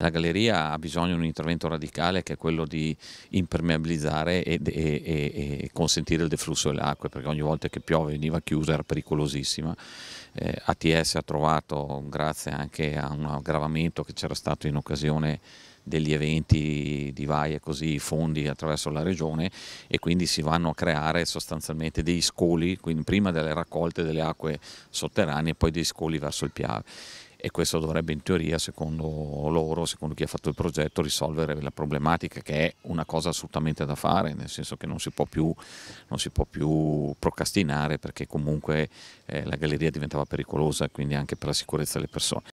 la galleria ha bisogno di un intervento radicale che è quello di impermeabilizzare e, e, e consentire il deflusso delle acque, perché ogni volta che piove veniva chiusa era pericolosissima. Eh, ATS ha trovato, grazie anche a un aggravamento che c'era stato in occasione degli eventi di vai e così fondi attraverso la regione e quindi si vanno a creare sostanzialmente dei scoli, quindi prima delle raccolte delle acque sotterranee e poi dei scoli verso il Piave e questo dovrebbe in teoria, secondo loro, secondo chi ha fatto il progetto, risolvere la problematica che è una cosa assolutamente da fare, nel senso che non si può più, si può più procrastinare perché comunque eh, la galleria diventava pericolosa, quindi anche per la sicurezza delle persone.